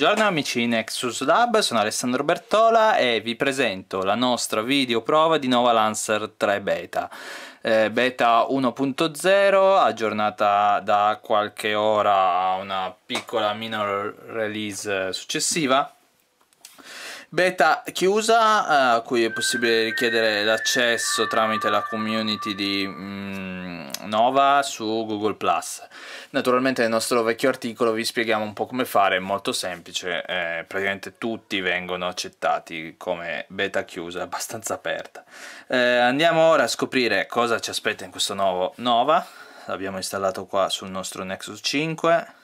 Buongiorno amici di Nexus Lab, sono Alessandro Bertola e vi presento la nostra videoprova di Nova Lancer 3 Beta. Eh, beta 1.0 aggiornata da qualche ora a una piccola minor release eh, successiva beta chiusa eh, a cui è possibile richiedere l'accesso tramite la community di mm, Nova su Google Plus. Naturalmente nel nostro vecchio articolo vi spieghiamo un po' come fare, è molto semplice, eh, praticamente tutti vengono accettati come beta chiusa, abbastanza aperta. Eh, andiamo ora a scoprire cosa ci aspetta in questo nuovo Nova, l'abbiamo installato qua sul nostro Nexus 5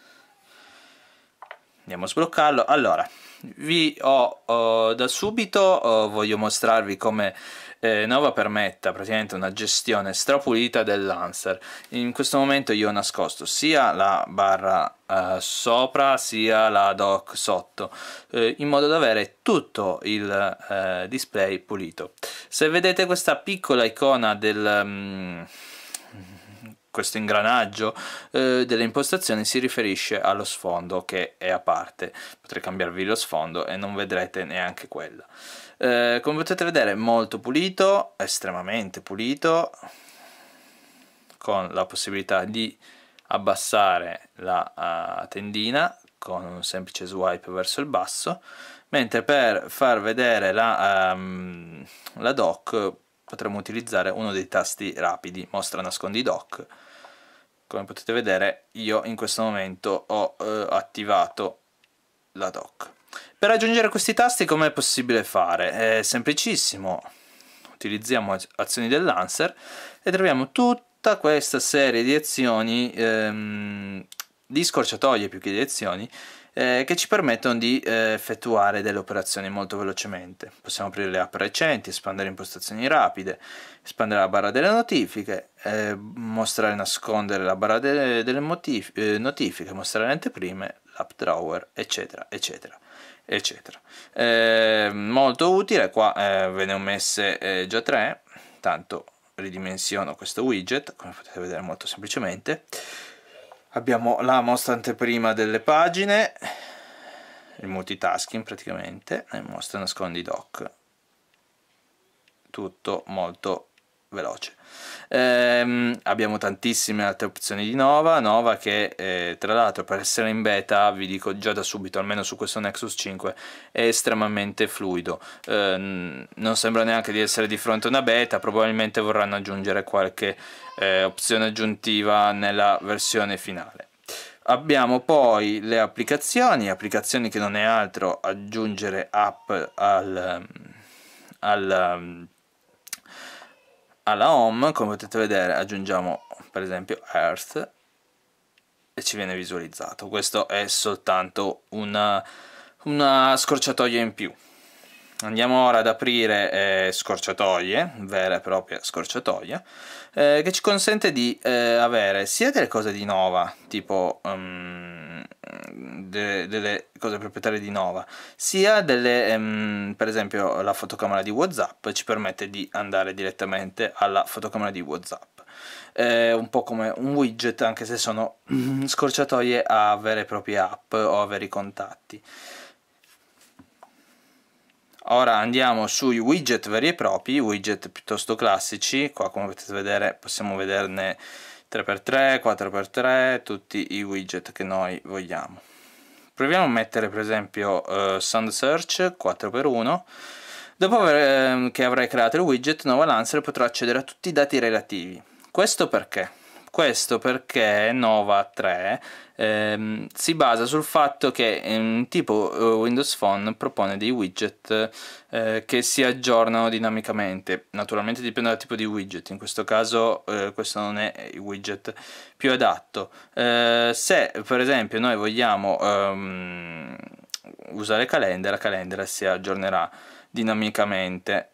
andiamo a sbloccarlo allora vi ho uh, da subito uh, voglio mostrarvi come eh, Nova permetta praticamente una gestione strapulita del Lancer in questo momento io ho nascosto sia la barra uh, sopra sia la dock sotto eh, in modo da avere tutto il eh, display pulito se vedete questa piccola icona del um, questo ingranaggio eh, delle impostazioni si riferisce allo sfondo che è a parte potrei cambiarvi lo sfondo e non vedrete neanche quello eh, come potete vedere molto pulito estremamente pulito con la possibilità di abbassare la uh, tendina con un semplice swipe verso il basso mentre per far vedere la, um, la dock potremmo utilizzare uno dei tasti rapidi, mostra nascondi dock. Come potete vedere io in questo momento ho eh, attivato la dock. Per raggiungere questi tasti com'è possibile fare? È semplicissimo, utilizziamo azioni del lancer e troviamo tutta questa serie di azioni, ehm, di scorciatoie più che di azioni, eh, che ci permettono di eh, effettuare delle operazioni molto velocemente. Possiamo aprire le app recenti, espandere impostazioni rapide, espandere la barra delle notifiche, eh, mostrare e nascondere la barra delle, delle eh, notifiche, mostrare le anteprime, l'app drawer, eccetera, eccetera eccetera. Eh, molto utile, qua eh, ve ne ho messe eh, già tre, tanto ridimensiono questo widget, come potete vedere molto semplicemente abbiamo la mostra anteprima delle pagine il multitasking praticamente e mostra nascondi doc tutto molto veloce ehm, abbiamo tantissime altre opzioni di Nova Nova che eh, tra l'altro per essere in beta vi dico già da subito almeno su questo Nexus 5 è estremamente fluido ehm, non sembra neanche di essere di fronte a una beta probabilmente vorranno aggiungere qualche eh, opzione aggiuntiva nella versione finale. Abbiamo poi le applicazioni, applicazioni che non è altro aggiungere app al, ehm, al, ehm, alla home, come potete vedere aggiungiamo per esempio Earth e ci viene visualizzato. Questo è soltanto una, una scorciatoia in più. Andiamo ora ad aprire eh, scorciatoie, vera e propria scorciatoia, eh, che ci consente di eh, avere sia delle cose di Nova, tipo um, de delle cose proprietarie di Nova, sia delle, um, per esempio la fotocamera di Whatsapp, ci permette di andare direttamente alla fotocamera di Whatsapp. Eh, un po' come un widget, anche se sono scorciatoie a vere e proprie app o a veri contatti. Ora andiamo sui widget veri e propri, widget piuttosto classici, qua come potete vedere possiamo vederne 3x3, 4x3, tutti i widget che noi vogliamo. Proviamo a mettere per esempio uh, Sound Search 4x1, dopo aver, eh, che avrai creato il widget, Nova Lancer potrà accedere a tutti i dati relativi. Questo perché? Questo perché Nova 3 ehm, si basa sul fatto che ehm, tipo eh, Windows Phone propone dei widget eh, che si aggiornano dinamicamente. Naturalmente dipende dal tipo di widget, in questo caso eh, questo non è il widget più adatto. Eh, se per esempio noi vogliamo ehm, usare Calendar, Calendar si aggiornerà dinamicamente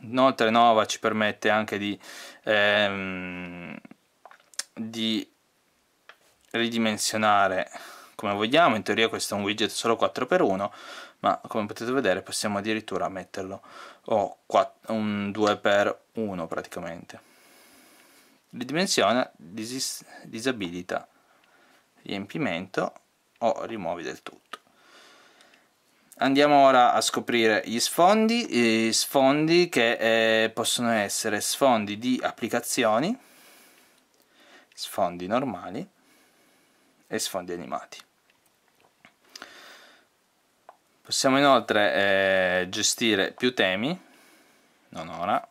Inoltre Nova ci permette anche di, ehm, di ridimensionare come vogliamo, in teoria questo è un widget solo 4x1, ma come potete vedere possiamo addirittura metterlo oh, 4, un 2x1 praticamente. Ridimensiona, disabilita, riempimento o rimuovi del tutto. Andiamo ora a scoprire gli sfondi, sfondi che eh, possono essere sfondi di applicazioni, sfondi normali e sfondi animati. Possiamo inoltre eh, gestire più temi, non ora,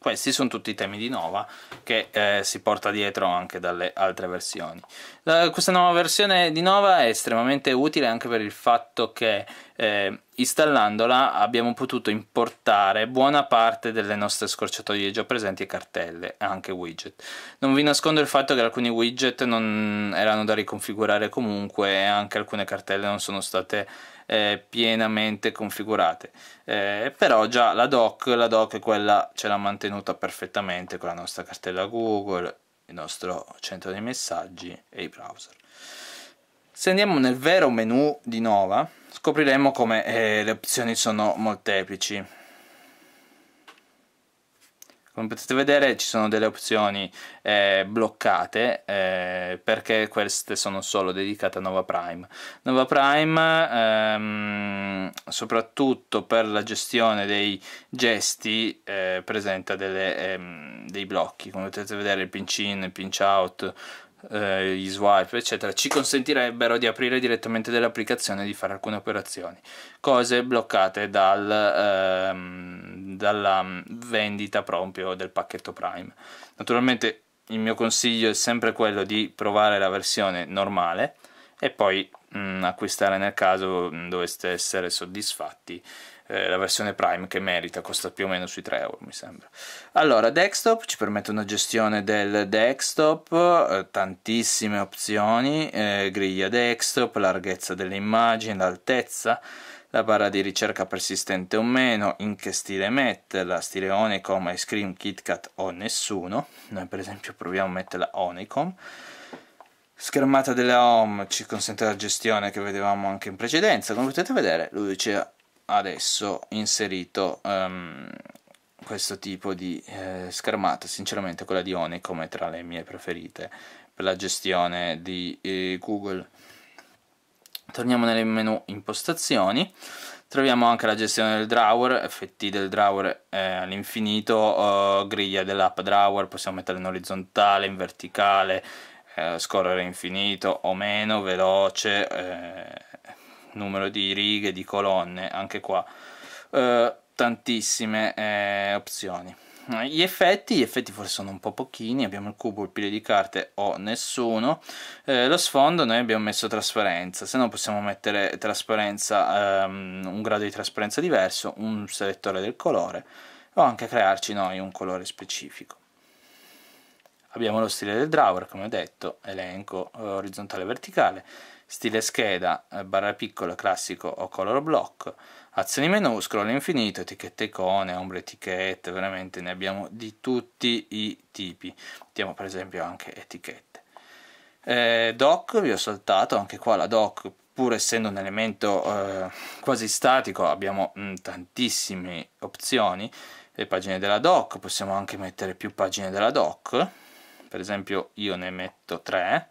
Questi sono tutti i temi di Nova che eh, si porta dietro anche dalle altre versioni. La, questa nuova versione di Nova è estremamente utile anche per il fatto che eh, installandola abbiamo potuto importare buona parte delle nostre scorciatoie già presenti e cartelle, anche widget. Non vi nascondo il fatto che alcuni widget non erano da riconfigurare comunque e anche alcune cartelle non sono state eh, pienamente configurate. Eh, però già la doc, la doc quella ce l'ha mantenuta perfettamente con la nostra cartella Google, il nostro centro dei messaggi e i browser. Se andiamo nel vero menu di Nova scopriremo come eh, le opzioni sono molteplici. Come potete vedere ci sono delle opzioni eh, bloccate eh, perché queste sono solo dedicate a Nova Prime. Nova Prime ehm, soprattutto per la gestione dei gesti eh, presenta delle, ehm, dei blocchi, come potete vedere il pinch in, il pinch out, eh, gli swipe eccetera ci consentirebbero di aprire direttamente dell'applicazione e di fare alcune operazioni cose bloccate dal, ehm, dalla vendita proprio del pacchetto prime naturalmente il mio consiglio è sempre quello di provare la versione normale e poi mh, mm, acquistare nel caso mm, doveste essere soddisfatti eh, la versione Prime che merita, costa più o meno sui 3 euro mi sembra. Allora, desktop ci permette una gestione del desktop, eh, tantissime opzioni, eh, griglia desktop, larghezza delle immagini, l'altezza, la barra di ricerca persistente o meno, in che stile metterla, stile Onicom, Ice Cream, KitKat o nessuno, noi per esempio proviamo a metterla Onicom, schermata della home ci consente la gestione che vedevamo anche in precedenza come potete vedere lui diceva adesso inserito um, questo tipo di eh, schermata, sinceramente quella di Oni come tra le mie preferite per la gestione di eh, Google. Torniamo nel menu impostazioni, troviamo anche la gestione del drawer, FT del drawer eh, all'infinito, griglia dell'app drawer, possiamo metterla in orizzontale, in verticale, eh, scorrere infinito o meno, veloce, eh, numero di righe, di colonne, anche qua eh, tantissime eh, opzioni. Gli effetti, gli effetti forse sono un po' pochini, abbiamo il cubo, il pile di carte o nessuno. Eh, lo sfondo noi abbiamo messo trasparenza, se no possiamo mettere trasparenza, ehm, un grado di trasparenza diverso, un selettore del colore o anche crearci noi un colore specifico. Abbiamo lo stile del drawer, come ho detto, elenco eh, orizzontale e verticale, stile scheda, eh, barra piccola, classico o color block, azioni menu, scroll infinito, etichette icone, ombre etichette, veramente ne abbiamo di tutti i tipi, mettiamo per esempio anche etichette. Eh, doc, vi ho saltato, anche qua la doc pur essendo un elemento eh, quasi statico abbiamo mh, mm, tantissime opzioni, le pagine della doc, possiamo anche mettere più pagine della doc, per esempio io ne metto tre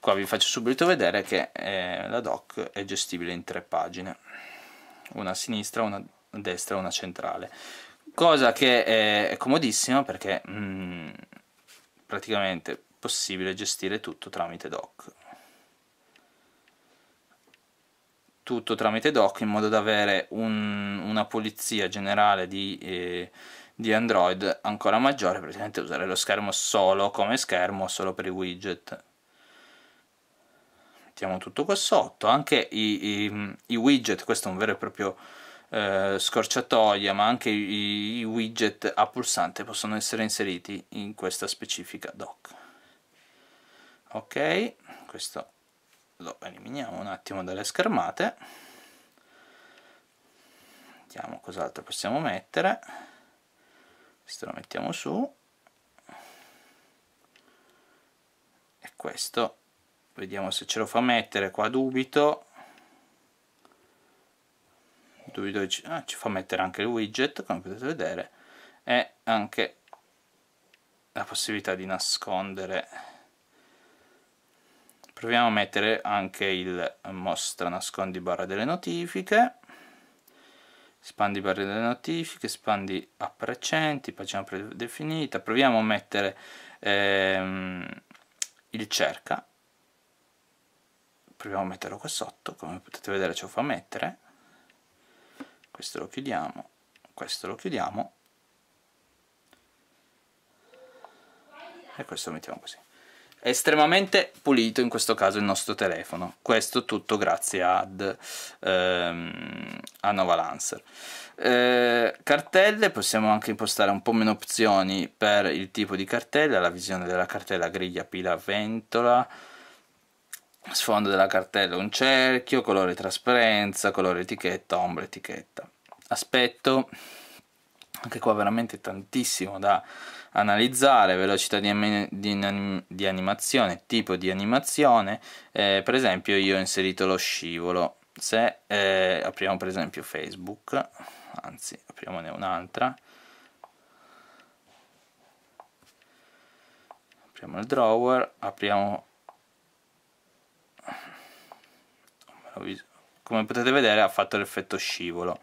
qua vi faccio subito vedere che eh, la doc è gestibile in tre pagine una a sinistra, una a destra e una centrale cosa che è, è comodissima perché mh, mm, praticamente è possibile gestire tutto tramite doc tutto tramite doc in modo da avere un, una pulizia generale di, eh, di Android ancora maggiore praticamente usare lo schermo solo come schermo solo per i widget mettiamo tutto qua sotto, anche i, i, i widget, questo è un vero e proprio eh, scorciatoia, ma anche i, i widget a pulsante possono essere inseriti in questa specifica doc. Ok, questo lo eliminiamo un attimo dalle schermate. Vediamo cos'altro possiamo mettere. Questo lo mettiamo su. E questo vediamo se ce lo fa mettere qua dubito dubito ci, ah, ci fa mettere anche il widget come potete vedere e anche la possibilità di nascondere proviamo a mettere anche il mostra nascondi barra delle notifiche espandi barra delle notifiche espandi app recenti pagina predefinita proviamo a mettere ehm, il cerca proviamo a metterlo qua sotto come potete vedere ce lo fa mettere questo lo chiudiamo questo lo chiudiamo e questo lo mettiamo così è estremamente pulito in questo caso il nostro telefono questo tutto grazie ad ehm, a Nova Lancer eh, cartelle possiamo anche impostare un po' meno opzioni per il tipo di cartella la visione della cartella griglia pila ventola sfondo della cartella un cerchio, colore trasparenza, colore etichetta, ombra etichetta. Aspetto, anche qua veramente tantissimo da analizzare, velocità di, di, di animazione, tipo di animazione, eh, per esempio io ho inserito lo scivolo, se eh, apriamo per esempio Facebook, anzi apriamone un'altra, apriamo il drawer, apriamo come potete vedere ha fatto l'effetto scivolo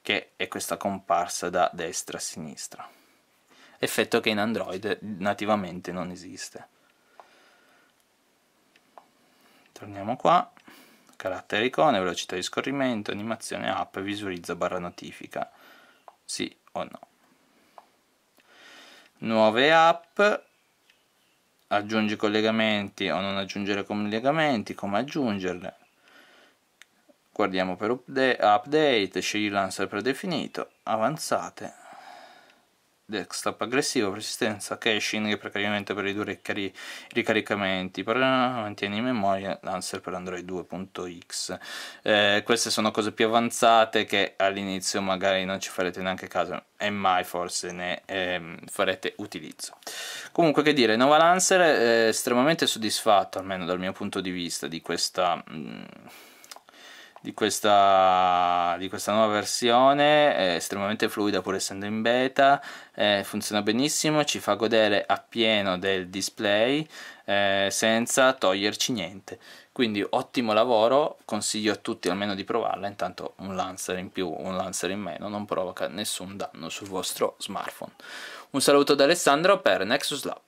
che è questa comparsa da destra a sinistra effetto che in Android nativamente non esiste torniamo qua carattere icone, velocità di scorrimento, animazione app, visualizza barra notifica sì o no nuove app aggiungi collegamenti o non aggiungere collegamenti, come aggiungerle guardiamo per update, scegli l'ansia predefinito, avanzate, desktop aggressivo, persistenza, caching precariamente per ridurre i ricaricamenti, per, mantieni in memoria l'anser per Android 2.x. Eh, queste sono cose più avanzate che all'inizio magari non ci farete neanche caso e mai forse ne ehm, farete utilizzo. Comunque che dire, Nova Lancer è estremamente soddisfatto, almeno dal mio punto di vista, di questa... Mh, mm, di questa, di questa, nuova versione, è estremamente fluida pur essendo in beta, eh, funziona benissimo, ci fa godere appieno del display eh, senza toglierci niente. Quindi ottimo lavoro, consiglio a tutti almeno di provarla, intanto un lancer in più, un lancer in meno non provoca nessun danno sul vostro smartphone. Un saluto da Alessandro per Nexus Lab.